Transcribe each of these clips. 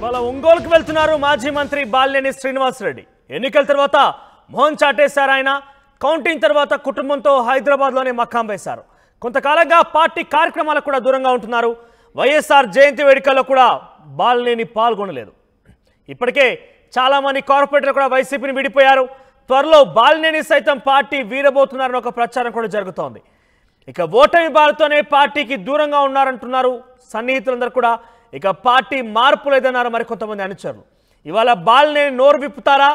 ఇవాళ ఒంగోలుకు వెళ్తున్నారు మాజీ మంత్రి బాలినేని శ్రీనివాసరెడ్డి ఎన్నికల తర్వాత మోహన్ చాటేశారు ఆయన కౌంటింగ్ తర్వాత కుటుంబంతో హైదరాబాద్లోనే మక్కాం వేశారు కొంతకాలంగా పార్టీ కార్యక్రమాలకు కూడా దూరంగా ఉంటున్నారు వైఎస్ఆర్ జయంతి వేడుకల్లో కూడా బాలినేని పాల్గొనలేదు ఇప్పటికే చాలామంది కార్పొరేటర్లు కూడా వైసీపీని విడిపోయారు త్వరలో బాలినేని సైతం పార్టీ వీరబోతున్నారని ఒక ప్రచారం కూడా జరుగుతోంది ఇక ఓటమి బాలతోనే పార్టీకి దూరంగా ఉన్నారంటున్నారు సన్నిహితులందరూ కూడా ఇక పార్టీ మార్పు లేదన్నారు మరికొంతమంది అనుచరులు ఇవాళ బాల్నే నోరు విప్పుతారా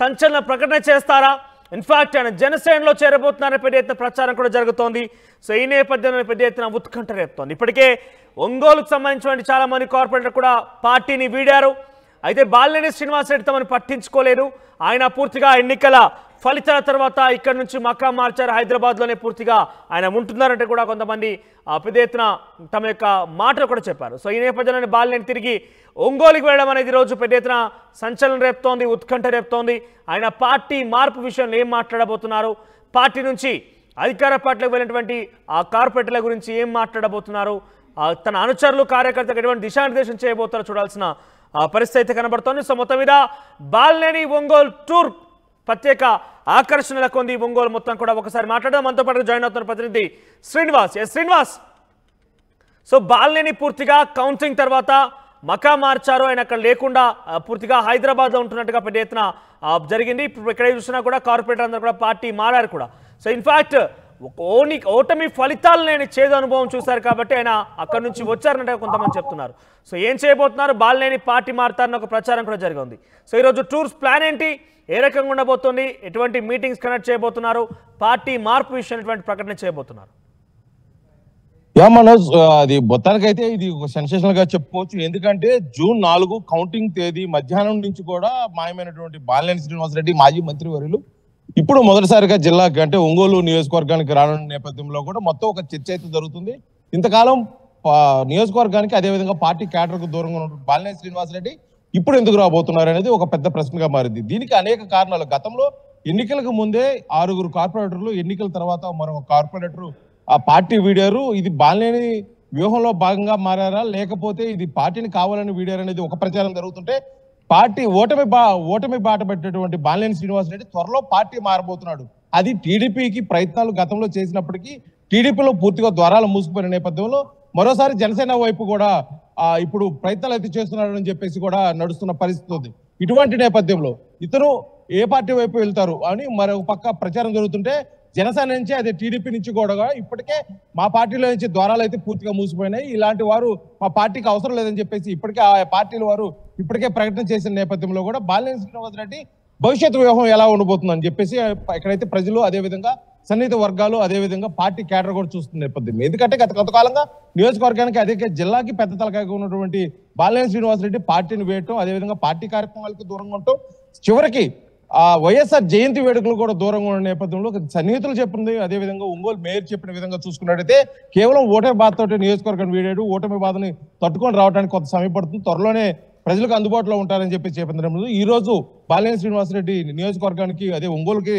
సంచలన ప్రకటన చేస్తారా ఇన్ఫాక్ట్ ఆయన జనసేనలో చేరబోతున్నారని పెద్ద ఎత్తున ప్రచారం కూడా జరుగుతోంది సో ఈ నేపథ్యంలో పెద్ద ఎత్తున ఉత్కంఠ రేపుతోంది ఇప్పటికే ఒంగోలుకు సంబంధించిన చాలా మంది కార్పొరేటర్ కూడా పార్టీని వీడారు అయితే బాలినేని శ్రీనివాసరెడ్డి తమను పట్టించుకోలేదు ఆయన పూర్తిగా ఎన్నికల ఫలితాల తర్వాత ఇక్కడ నుంచి మకా మార్చారు హైదరాబాద్లోనే పూర్తిగా ఆయన ఉంటున్నారంటే కూడా కొంతమంది పెద్ద ఎత్తున తమ యొక్క మాటలు కూడా చెప్పారు సో ఈ నేపథ్యంలోనే బాలినేని తిరిగి ఒంగోలుకి వెళ్ళడం అనేది రోజు పెద్ద ఎత్తున సంచలనం రేపుతోంది ఉత్కంఠ రేపుతోంది ఆయన పార్టీ మార్పు విషయంలో ఏం మాట్లాడబోతున్నారు పార్టీ నుంచి అధికార పార్టీలకు వెళ్ళినటువంటి ఆ కార్పొరేటర్ల గురించి ఏం మాట్లాడబోతున్నారు తన అనుచరులు కార్యకర్తలకు ఎటువంటి దిశానిర్దేశం చేయబోతారో చూడాల్సిన పరిస్థితి అయితే కనబడుతోంది సో మొత్తం మీద బాల్నేని ఒంగోలు టూర్ ప్రత్యేక ఆకర్షణల కొంది ఒంగోలు మొత్తం కూడా ఒకసారి మాట్లాడడం మనతో పాటు జాయిన్ అవుతున్న ప్రతినిధి శ్రీనివాస్ ఎస్ శ్రీనివాస్ సో బాల్నేని పూర్తిగా కౌన్సిలింగ్ తర్వాత మకా మార్చారు ఆయన అక్కడ లేకుండా పూర్తిగా హైదరాబాద్లో ఉంటున్నట్టుగా పెద్ద ఎత్తున జరిగింది ఇప్పుడు ఎక్కడ చూసినా కూడా కార్పొరేటర్ అందరూ కూడా పార్టీ మారారు కూడా సో ఇన్ఫాక్ట్ ఓని ఓటమి ఫలితాలు నేను చేదు అనుభవం చూశారు కాబట్టి ఆయన అక్కడి నుంచి వచ్చారంటే కొంతమంది చెప్తున్నారు సో ఏం చేయబోతున్నారు బాలనేని పార్టీ మారుతారని ఒక ప్రచారం కూడా జరిగింది సో ఈరోజు టూర్స్ ప్లాన్ ఏంటి ఏ రకంగా ఉండబోతుంది ఎటువంటి మీటింగ్స్ కనెక్ట్ చేయబోతున్నారు పార్టీ మార్పు విషయం ప్రకటన చేయబోతున్నారు యా మనోజ్ అది మొత్తానికి అయితే ఇది ఒక సెన్సేషనల్ గా చెప్పుకోవచ్చు ఎందుకంటే జూన్ నాలుగు కౌంటింగ్ తేదీ మధ్యాహ్నం నుంచి కూడా మాయమైనటువంటి బాలినేని శ్రీనివాసరెడ్డి మాజీ మంత్రి ఇప్పుడు మొదటిసారిగా జిల్లాకి అంటే ఒంగోలు నియోజకవర్గానికి రానున్న నేపథ్యంలో కూడా మొత్తం ఒక చర్చ అయితే జరుగుతుంది ఇంతకాలం నియోజకవర్గానికి అదేవిధంగా పార్టీ క్యాడర్కు దూరంగా ఉన్న బాలినే శ్రీనివాసరెడ్డి ఇప్పుడు ఎందుకు రాబోతున్నారు అనేది ఒక పెద్ద ప్రశ్నగా మారింది దీనికి అనేక కారణాలు గతంలో ఎన్నికలకు ముందే ఆరుగురు కార్పొరేటర్లు ఎన్నికల తర్వాత మరొక కార్పొరేటరు ఆ పార్టీ వీడారు ఇది బాలినేని వ్యూహంలో భాగంగా మారారా లేకపోతే ఇది పార్టీని కావాలని వీడారు అనేది ఒక ప్రచారం జరుగుతుంటే పార్టీ ఓటమి బా ఓటమి బాట పెట్టినటువంటి బాలినేని శ్రీనివాస్ రెడ్డి త్వరలో పార్టీ మారబోతున్నాడు అది టీడీపీకి ప్రయత్నాలు గతంలో చేసినప్పటికీ టీడీపీలో పూర్తిగా ద్వారాలు మూసుకుపోయిన నేపథ్యంలో మరోసారి జనసేన వైపు కూడా ఇప్పుడు ప్రయత్నాలు అయితే చేస్తున్నాడు అని చెప్పేసి కూడా నడుస్తున్న పరిస్థితి ఉంది ఇటువంటి నేపథ్యంలో ఇతరు ఏ పార్టీ వైపు వెళ్తారు అని మరొక పక్క ప్రచారం జరుగుతుంటే జనసేన నుంచి అదే టీడీపీ నుంచి కూడా ఇప్పటికే మా పార్టీలో నుంచి ద్వారాలు అయితే పూర్తిగా మూసిపోయినాయి ఇలాంటి వారు మా పార్టీకి అవసరం లేదని చెప్పేసి ఇప్పటికే ఆ పార్టీల వారు ఇప్పటికే ప్రకటన చేసిన నేపథ్యంలో కూడా బాలినేని శ్రీనివాస్ రెడ్డి భవిష్యత్ వ్యూహం ఎలా ఉండబోతుందని చెప్పేసి ఇక్కడైతే ప్రజలు అదేవిధంగా సన్నిహిత వర్గాలు అదేవిధంగా పార్టీ కేడర్ కూడా చూస్తున్న నేపథ్యం ఎందుకంటే గత కొంతకాలంగా నియోజకవర్గానికి అదే జిల్లాకి పెద్ద తలకాయ ఉన్నటువంటి బాలినేని శ్రీనివాసరెడ్డి పార్టీని వేయటం అదేవిధంగా పార్టీ కార్యక్రమాలకు దూరంగా ఉండటం చివరికి ఆ వైఎస్ఆర్ జయంతి వేడుకలు కూడా దూరంగా ఉన్న నేపథ్యంలో సన్నిహితులు చెప్పింది అదేవిధంగా ఒంగోలు మేయర్ చెప్పిన విధంగా చూసుకున్నట్టయితే కేవలం ఓటమి బాధతోటి నియోజకవర్గం వీడాడు ఓటమి బాధని తట్టుకొని రావడానికి కొంత సమయం పడుతుంది త్వరలోనే ప్రజలకు అందుబాటులో ఉంటారని చెప్పి చెప్పింది ఈ రోజు బాలినేని శ్రీనివాసరెడ్డి నియోజకవర్గానికి అదే ఒంగోలుకి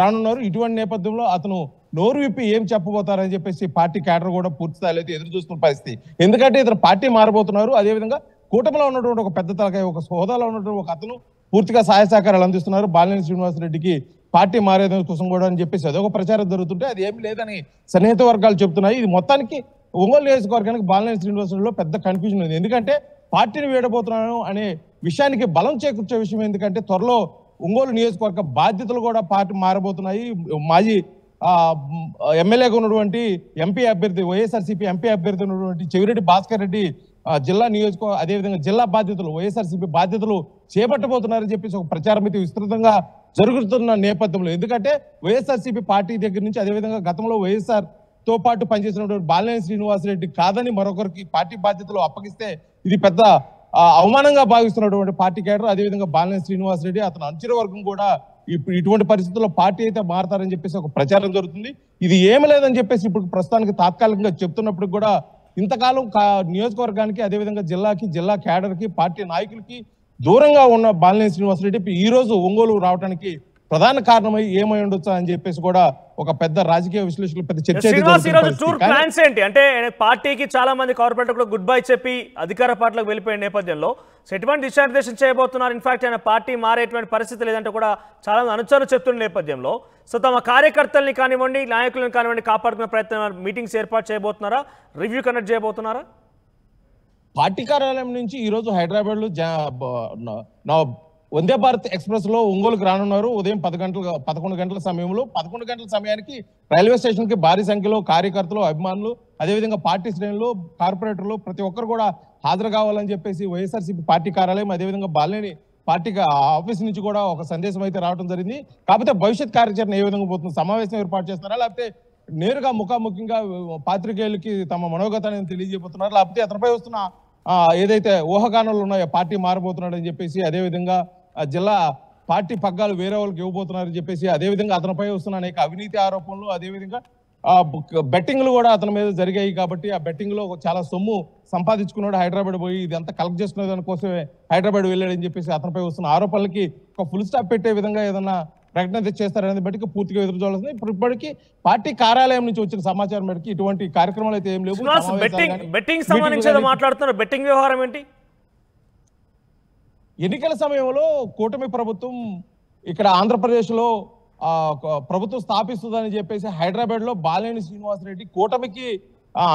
రానున్నారు ఇటువంటి నేపథ్యంలో అతను నోరు విప్పి ఏం చెప్పబోతారని చెప్పేసి పార్టీ క్యాడర్ కూడా పూర్తి స్థాయిలో అయితే ఎదురు చూస్తున్న పరిస్థితి ఎందుకంటే ఇతను పార్టీ మారబోతున్నారు అదేవిధంగా కూటమిలో ఉన్నటువంటి ఒక పెద్ద తలకాయ ఒక సోదాలో ఉన్నటువంటి ఒక అతను పూర్తిగా సహాయ సహకారాలు అందిస్తున్నారు బాలినేని శ్రీనివాసరెడ్డికి పార్టీ మారేదని కోసం కూడా అని చెప్పేసి అదొక ప్రచారం జరుగుతుంటే అది ఏమి లేదని సన్నిహిత వర్గాలు చెప్తున్నాయి ఇది మొత్తానికి ఒంగోలు నియోజకవర్గానికి బాలినేని శ్రీనివాసరెడ్డిలో పెద్ద కన్ఫ్యూజన్ ఉంది ఎందుకంటే పార్టీని వేడబోతున్నాను అనే విషయానికి బలం చేకూర్చే విషయం ఎందుకంటే త్వరలో ఒంగోలు నియోజకవర్గ బాధ్యతలు కూడా పార్టీ మారబోతున్నాయి మాజీ ఎమ్మెల్యేగా ఉన్నటువంటి ఎంపీ అభ్యర్థి వైఎస్ఆర్సీపీ ఎంపీ అభ్యర్థి ఉన్నటువంటి చెవిరెడ్డి భాస్కర్ రెడ్డి జిల్లా నియోజకవర్గం అదేవిధంగా జిల్లా బాధ్యతలు వైఎస్ఆర్సీపీ బాధ్యతలు చేపట్టబోతున్నారని చెప్పేసి ఒక ప్రచారం అయితే విస్తృతంగా జరుగుతున్న నేపథ్యంలో ఎందుకంటే వైఎస్ఆర్సీపీ పార్టీ దగ్గర నుంచి అదేవిధంగా గతంలో వైఎస్ఆర్ తో పాటు పనిచేసినటువంటి బాలినేని శ్రీనివాసరెడ్డి కాదని మరొకరికి పార్టీ బాధ్యతలు అప్పగిస్తే ఇది పెద్ద అవమానంగా భావిస్తున్నటువంటి పార్టీ కేడర్ అదేవిధంగా బాలినేని శ్రీనివాసరెడ్డి అతను అనుచర వర్గం కూడా ఇప్పుడు ఇటువంటి పరిస్థితుల్లో పార్టీ అయితే మారతారని చెప్పేసి ఒక ప్రచారం జరుగుతుంది ఇది ఏమి లేదని చెప్పేసి ఇప్పుడు ప్రస్తుతానికి తాత్కాలికంగా చెప్తున్నప్పుడు కూడా ఇంతకాలం నియోజకవర్గానికి అదేవిధంగా జిల్లాకి జిల్లా కి పార్టీ నాయకులకి దూరంగా ఉన్న బాలినేని శ్రీనివాసరెడ్డి ఈ రోజు ఒంగోలు రావడానికి ప్రధాన కారణమై ఏమై ఉండొచ్చు అని చెప్పేసి కూడా ఒక పెద్ద రాజకీయ విశ్లేషకులు పెద్ద చర్చ ఏంటి అంటే పార్టీకి చాలా మంది కార్పొరేటర్ కూడా గుడ్ బై చెప్పి అధికార పార్టీలకు వెళ్ళిపోయిన నేపథ్యంలో ఎటువంటి దిశానిర్దేశం చేయబోతున్నారు ఇన్ఫాక్ట్ ఆయన పార్టీ మారేటువంటి పరిస్థితి లేదంటే కూడా చాలా మంది అనుచరులు చెప్తున్న నేపథ్యంలో సో తమ కార్యకర్తల్ని కానివ్వండి నాయకులను కానివ్వండి కాపాడుకునే ప్రయత్నం మీటింగ్స్ ఏర్పాటు చేయబోతున్నారా రివ్యూ కండక్ట్ చేయబోతున్నారా పార్టీ కార్యాలయం నుంచి ఈరోజు హైదరాబాద్లో వందే భారత్ ఎక్స్ప్రెస్ లో ఒంగోలుకు రానున్నారు ఉదయం పది గంటల పదకొండు గంటల సమయంలో పదకొండు గంటల సమయానికి రైల్వే స్టేషన్ కి భారీ సంఖ్యలో కార్యకర్తలు అభిమానులు అదేవిధంగా పార్టీ శ్రేణులు కార్పొరేటర్లు ప్రతి ఒక్కరు కూడా హాజరు కావాలని చెప్పేసి వైఎస్ఆర్సీపీ పార్టీ కార్యాలయం అదేవిధంగా బాలినేని పార్టీ ఆఫీస్ నుంచి కూడా ఒక సందేశం అయితే రావడం జరిగింది కాకపోతే భవిష్యత్ కార్యాచరణ ఏ విధంగా పోతుంది సమావేశం ఏర్పాటు చేస్తున్నారా లేకపోతే నేరుగా ముఖాముఖిగా పాత్రికేయులకి తమ మనోగతాన్ని తెలియజేయబోతున్నారు లేకపోతే అతనిపై వస్తున్న ఏదైతే ఊహగానాలు ఉన్నాయో పార్టీ మారబోతున్నాడు అని చెప్పేసి అదేవిధంగా జిల్లా పార్టీ పగ్గాలు వేరే వాళ్ళకి ఇవ్వబోతున్నారని చెప్పేసి అదేవిధంగా అతనిపై వస్తున్న అనేక అవినీతి ఆరోపణలు అదేవిధంగా బెట్టింగ్లు కూడా అతని మీద జరిగాయి కాబట్టి ఆ బెట్టింగ్లో చాలా సొమ్ము సంపాదించుకున్నాడు హైదరాబాద్ పోయి ఇది అంతా కలెక్ట్ చేసుకునే దానికోసమే హైదరాబాద్ వెళ్ళాడని చెప్పేసి అతనిపై వస్తున్న ఆరోపణలకి ఒక ఫుల్ స్టాప్ పెట్టే విధంగా ఏదన్నా ప్రకటన చేస్తారనేది బట్టి పూర్తిగా ఎదురు చూడాల్సింది ఇప్పటికీ పార్టీ కార్యాలయం నుంచి వచ్చిన సమాచారం బట్టి ఇటువంటి కార్యక్రమాలు అయితే ఏం లేవు బెట్టింగ్ సంబంధించి మాట్లాడుతున్నారు బెట్టింగ్ వ్యవహారం ఏంటి ఎన్నికల సమయంలో కూటమి ప్రభుత్వం ఇక్కడ ఆంధ్రప్రదేశ్లో ప్రభుత్వం స్థాపిస్తుందని చెప్పేసి హైదరాబాద్లో బాలేని శ్రీనివాసరెడ్డి కూటమికి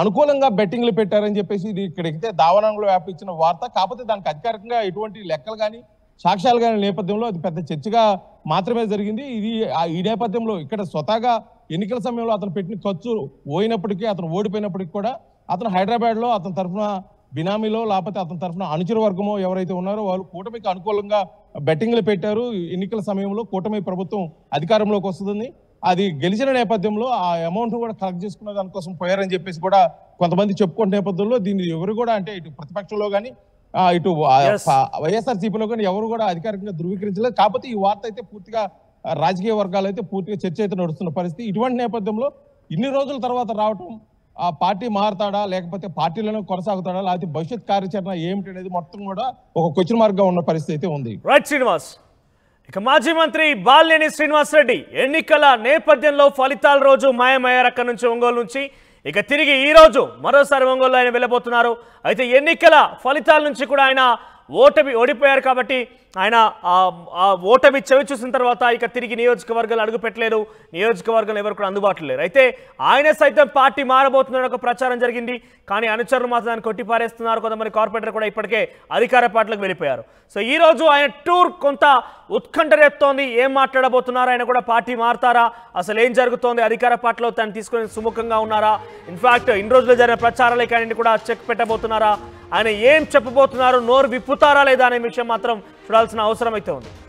అనుకూలంగా బెట్టింగ్లు పెట్టారని చెప్పేసి ఇది ఇక్కడైతే దావనంలో వ్యాపించిన వార్త కాకపోతే దానికి అధికారికంగా ఎటువంటి లెక్కలు కానీ సాక్ష్యాలు కానీ నేపథ్యంలో అది పెద్ద చర్చగా మాత్రమే జరిగింది ఇది ఈ నేపథ్యంలో ఇక్కడ స్వతహాగా ఎన్నికల సమయంలో అతను పెట్టిన ఖర్చు పోయినప్పటికీ అతను ఓడిపోయినప్పటికీ కూడా అతను హైదరాబాద్లో అతని తరఫున బినామీలో లేకపోతే అతని తరఫున అనుచర వర్గమో ఎవరైతే ఉన్నారో వాళ్ళు కూటమికి అనుకూలంగా బెట్టింగ్లు పెట్టారు ఎన్నికల సమయంలో కూటమి ప్రభుత్వం అధికారంలోకి వస్తుందని అది గెలిచిన నేపథ్యంలో ఆ అమౌంట్ కూడా కలెక్ట్ చేసుకున్న దానికోసం పోయారని చెప్పేసి కూడా కొంతమంది చెప్పుకునే నేపథ్యంలో దీన్ని ఎవరు కూడా అంటే ఇటు ప్రతిపక్షంలో కానీ ఇటు వైఎస్ఆర్సీపీలో కానీ ఎవరు కూడా అధికారికంగా ధృవీకరించలేదు కాకపోతే ఈ వార్త అయితే పూర్తిగా రాజకీయ వర్గాలు అయితే పూర్తిగా చర్చ అయితే నడుస్తున్న పరిస్థితి ఇటువంటి నేపథ్యంలో ఇన్ని రోజుల తర్వాత రావటం ఆ పార్టీ మారుతాడా లేకపోతే పార్టీలోనే కొనసాగుతాడా లేకపోతే భవిష్యత్ కార్యాచరణ ఏమిటి అనేది మొత్తం కూడా ఒక క్వశ్చన్ మార్క్ గా ఉన్న పరిస్థితి అయితే ఉంది రైట్ శ్రీనివాస్ ఇక మాజీ మంత్రి బాలినేని శ్రీనివాస్ రెడ్డి ఎన్నికల నేపథ్యంలో ఫలితాల రోజు మాయమయ్యారు అక్కడ నుంచి ఒంగోలు నుంచి ఇక తిరిగి ఈ రోజు మరోసారి ఒంగోలు ఆయన వెళ్ళబోతున్నారు అయితే ఎన్నికల ఫలితాల నుంచి కూడా ఆయన ఓటమి ఓడిపోయారు కాబట్టి ఆయన ఆ ఓటమి చెవి చూసిన తర్వాత ఇక తిరిగి నియోజకవర్గాలు అడుగుపెట్టలేదు నియోజకవర్గాలు ఎవరు కూడా అందుబాటులో లేరు అయితే ఆయన సైతం పార్టీ మారబోతుందని ఒక ప్రచారం జరిగింది కానీ అనుచరులు మాత్రం దాన్ని కొట్టిపారేస్తున్నారు కొంతమంది కార్పొరేటర్ కూడా ఇప్పటికే అధికార పార్టీలకు వెళ్ళిపోయారు సో ఈరోజు ఆయన టూర్ కొంత ఉత్కంఠ రేపుతోంది ఏం మాట్లాడబోతున్నారు ఆయన కూడా పార్టీ మారుతారా అసలు ఏం జరుగుతోంది అధికార పార్టీలో తను తీసుకుని సుముఖంగా ఉన్నారా ఇన్ఫాక్ట్ ఇన్ని రోజులు జరిగిన ప్రచారాలే కానీ కూడా చెక్ పెట్టబోతున్నారా ఆయన ఏం చెప్పబోతున్నారు నోరు విప్పుతారా లేదా అనే విషయం మాత్రం చూడాల్సిన అవసరం అయితే ఉంది